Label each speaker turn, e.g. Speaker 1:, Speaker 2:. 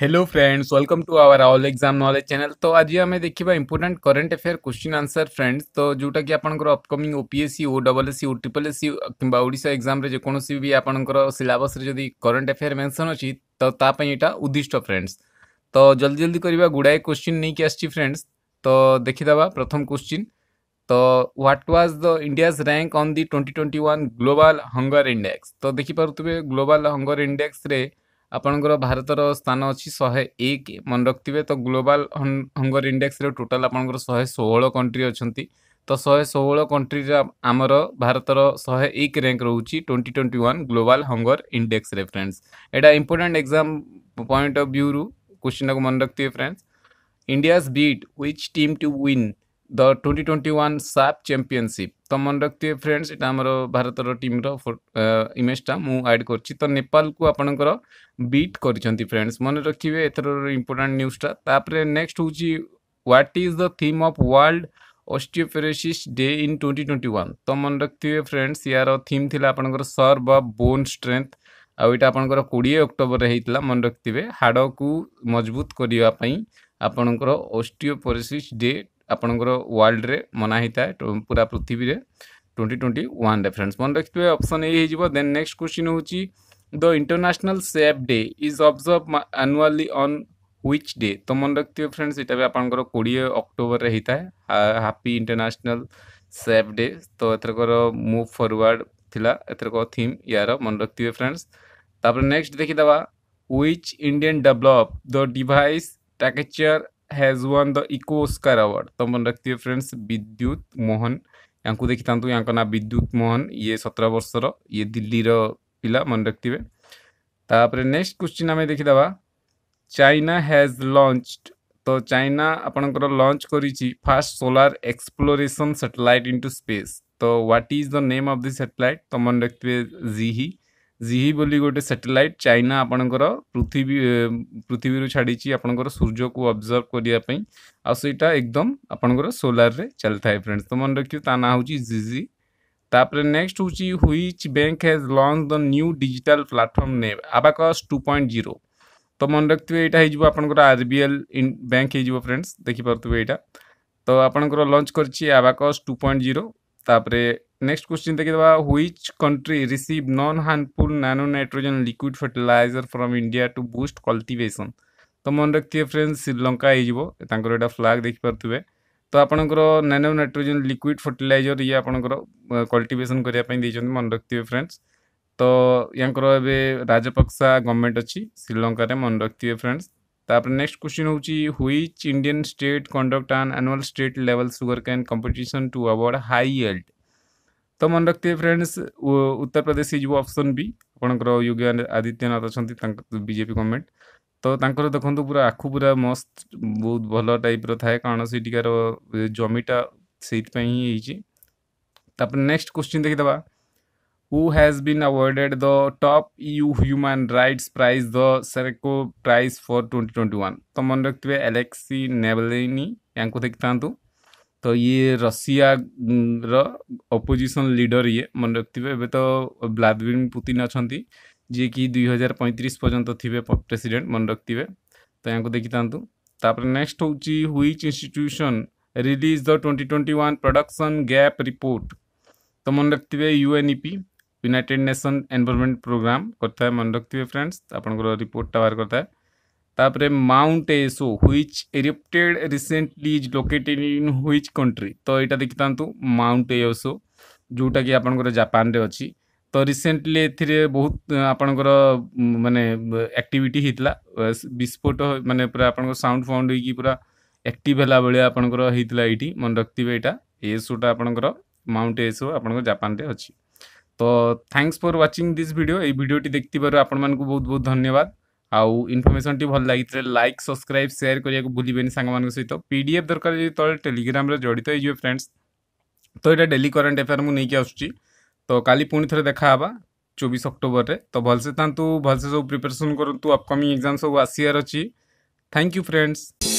Speaker 1: hello friends welcome to our all exam knowledge channel तो आज आम देखा important current affair question answer friends तो जोटा कि आपको upcoming OPSC O double SC O triple SC कि ओडा एग्जाम जो भी आप सिलबस जदि करेन्ट अफेयर मेनसन अच्छी तो यहाँ उद्दिष्ट फ्रेंड्स तो जल्दी जल्दी करवा गुड़ाए क्वेश्चन नहीं कि आसी फ्रेंड्स तो देखीदे प्रथम क्वेश्चन तो what was the India's rank on the twenty twenty one hunger index तो देखिपे ग्लोबल हंगर इंडेक्स रे ଆପଣଙ୍କର ଭାରତର ସ୍ଥାନ ଅଛି ଶହେ ଏକ ମନେ ରଖିଥିବେ ତ ଗ୍ଲୋବାଲ୍ ହଙ୍ଗର ଇଣ୍ଡେକ୍ସରେ ଟୋଟାଲ୍ ଆପଣଙ୍କର ଶହେ ଷୋହଳ କଣ୍ଟ୍ରି ଅଛନ୍ତି ତ ଶହେ ଷୋହଳ କଣ୍ଟ୍ରିରେ ଆମର ଭାରତର ଶହେ ଏକ ର୍ୟାଙ୍କ ରହୁଛି twenty twenty one global hunger ଇଣ୍ଡେକ୍ସରେ ଫ୍ରେଣ୍ଡସ୍ ଏଇଟା ଇମ୍ପୋର୍ଟାଣ୍ଟ ଏକ୍ଜାମ୍ ପଏଣ୍ଟ ଅଫ୍ ଭ୍ୟୁରୁ କୋଶ୍ଚିନ୍ଟାକୁ ମନେ ରଖିଥିବେ friends India's beat which team to win the twenty twenty one SAFF championship ତ ମନେ ରଖିଥିବେ ଫ୍ରେଣ୍ଡସ୍ ଏଇଟା ଆମର ଭାରତର ଟିମ୍ର ଇମେଜ୍ଟା ମୁଁ ଆଡ଼୍ କରିଛି ତ ନେପାଳକୁ ଆପଣଙ୍କର ବିଟ୍ କରିଛନ୍ତି ଫ୍ରେଣ୍ଡସ୍ ମନେ ରଖିବେ ଏଥର ଇମ୍ପୋର୍ଟାଣ୍ଟ ନ୍ୟୁଜ୍ଟା ତାପରେ ନେକ୍ସଟ ହେଉଛି what is the theme of world osteoporosis day in twenty twenty one ତ ମନେ ରଖିଥିବେ ଫ୍ରେଣ୍ଡସ୍ ୟାର ଥିମ୍ ଥିଲା ଆପଣଙ୍କର ସର୍ ବା ବୋନ୍ ଷ୍ଟ୍ରେଙ୍ଥ ଆଉ ଏଇଟା ଆପଣଙ୍କର କୋଡ଼ିଏ ଅକ୍ଟୋବରରେ ହେଇଥିଲା ମନେ ରଖିଥିବେ ହାଡ଼କୁ ମଜବୁତ କରିବା ପାଇଁ ଆପଣଙ୍କର ଅଷ୍ଟିଓପୋରୋସିସ୍ ଡେ ଆପଣଙ୍କର ୱାର୍ଲଡ଼ରେ ମନା ହେଇଥାଏ ପୁରା ପୃଥିବୀରେ ଟ୍ୱେଣ୍ଟି ଟ୍ୱେଣ୍ଟି ୱାନ୍ରେ ଫ୍ରେଣ୍ଡସ୍ ମନେ ରଖିଥିବେ ଅପସନ୍ ଏ ହେଇଯିବ ଦେନ୍ ନେକ୍ସଟ କ୍ୱେଶ୍ଚିନ୍ ହେଉଛି the international safe day is observe annually on which day ତ ମନେ ରଖିଥିବେ ଫ୍ରେଣ୍ଡସ୍ ଏଇଟା ବି ଆପଣଙ୍କର କୋଡ଼ିଏ ଅକ୍ଟୋବରରେ ହେଇଥାଏ ହାପି ଇଣ୍ଟରନ୍ୟାସନାଲ୍ ସେଫ୍ ଡେ ତ ଏଥରକର ମୁଭ୍ ଫରୱାର୍ଡ଼ ଥିଲା ଏଥରକ ଥିମ୍ ୟାର ମନେ ରଖିଥିବେ ଫ୍ରେଣ୍ଡସ୍ ତାପରେ ନେକ୍ସଟ ଦେଖିଦେବା which Indian develop the device ଟ୍ରାକେଚର୍ has won the eco Oscar award तो मन रखिए फ्रेंड्स विद्युत मोहन या देखी था या विद्युत मोहन ये सतर वर्षर ये दिल्लीर पिला मन रखिए नेक्स्ट क्वेश्चन आम देखीदा चाइना हैज लॉन्च्ड तो चाइना आपणकर लंच कर fast solar exploration exploration into space तो what is the name of this satellite तो मन रखिए जी ही जी ही गोटे सैटेलाइट चाइना आपणकर पृथ्वी पृथ्वी छाड़ी आप सूर्य को अब्जर्व करने आईटा एकदम आपणकर सोलार रे चल था फ्रेंड्स तो मन रखिए ता ना हूँ जीजी तापर नेक्स्ट हूँ which bank has launch the new digital platform ने आबाकस टू पॉइंट जीरो तो मन रखिए यहाँ हो आर बैंक हो फ्रेंड्स देखिपे यहाँ तो आपंकर लंच कर आबाकस टू पॉइंट जीरो ତାପରେ ନେକ୍ସଟ କ୍ୱେଶ୍ଚିନ୍ ଦେଖିଦେବା which country receive non harmful nano nitrogen liquid fertiliser from India to boost cultivation ତ ମନେ ରଖିଥିବେ ଫ୍ରେଣ୍ଡ ଶ୍ରୀଲଙ୍କା ହେଇଯିବ ତାଙ୍କର ଏଇଟା ଫ୍ଲାଗ୍ ଦେଖିପାରୁଥିବେ ତ ଆପଣଙ୍କର ନାନୋ ନାଇଟ୍ରୋଜେନ୍ ଲିକ୍ୱିଡ୍ ଫର୍ଟିଲାଇଜର୍ ଇଏ ଆପଣଙ୍କର କଲ୍ଟିଭେସନ୍ କରିବା ପାଇଁ ଦେଇଛନ୍ତି ମନେ ରଖିଥିବେ ଫ୍ରେଣ୍ଡସ୍ ତ ୟାଙ୍କର ଏବେ ରାଜପକ୍ସା ଗଭର୍ଣ୍ଣମେଣ୍ଟ ଅଛି ଶ୍ରୀଲଙ୍କାରେ ମନେ ରଖିଥିବେ ଫ୍ରେଣ୍ଡସ୍ ତାପରେ ନେକ୍ସଟ କ୍ୱେଶ୍ଚିନ୍ ହେଉଛି which Indian state conduct an annual state level sugarcane competition to award high yield ତ ମନେ ରଖିଥିବେ ଫ୍ରେଣ୍ଡସ୍ ଉତ୍ତରପ୍ରଦେଶ ହେଇଯିବ ଅପସନ୍ ବି ଆପଣଙ୍କର ଯୋଗୀ ଆଦିତ୍ୟନାଥ ଅଛନ୍ତି ତାଙ୍କ ବିଜେପି ଗଭର୍ଣ୍ଣମେଣ୍ଟ ତ ତାଙ୍କର ଦେଖନ୍ତୁ ପୁରା ଆଖୁ ପୁରା ମସ୍ତ ବହୁତ ଭଲ ଟାଇପ୍ର ଥାଏ କାରଣ ସେଠିକାର ଜମିଟା ସେଇଥିପାଇଁ ହିଁ ହେଇଛି ତାପରେ ନେକ୍ସଟ କ୍ୱେଶ୍ଚିନ୍ ଦେଖିଦେବା who has been awarded the top EU human rights prize the Serco prize for 2021 तो मन रखते एलेक्सी नेवलिनी यहाँ को देखते तो ये रशिया र ऑपोजिशन लीडर ये मन रखते हुए तो व्लादिमिर पुतिन अच्छा थी जी कि दुई हजार पैंतीस पर्यटन थे प्रेसीडेट मन रखते तो यहाँ को देखी था नेक्स्ट हूँ which institution release the twenty twenty one production gap report तो मन रखते हुए UNEP United Nation environment programme करता है मन रखिए फ्रेंड्स आप रिपोर्ट बाहर करता है mount Aso which erupted recently is located in which country तो यहाँ देखि था माउंट एसो जोटा कि आपण जापान अच्छी तो रिसेंटली ए बहुत आपण मानने आक्टिटी होता विस्फोट मानने पूरा आप साउंड फाउंड पूरा एक्ट है आपंकर मन रखिए यहाँ ए सोटा माउंट एसो आप जापान अच्छी তো thanks for watching this video এই ভিডিওটি দেখবার আপনার বহুত বহুত ধন্যবাদ আউ ইনফরমেশনটি ভাল লাগিলে লাইক সবসক্রাইব সেয়ার করা ভুলবেনি সাংগ সহিত পিডিএফ দরকার যদি তলে টেলিগ্রামে জড়িত হয়ে ফ্রেন্ডস তো এটা ডেলি করেন্ট এফেয়ার মু নেইকি আসুচি তো কালি পুনি থরে দেখা হবা চব্বিশ অক্টোবরের তো ভালসে থাকতু ভালসে সব প্রিপারেসন করতু আপকমিং এক্সাম সব আসিয়ার অছি থ্যাংক ইউ ফ্রেন্ডস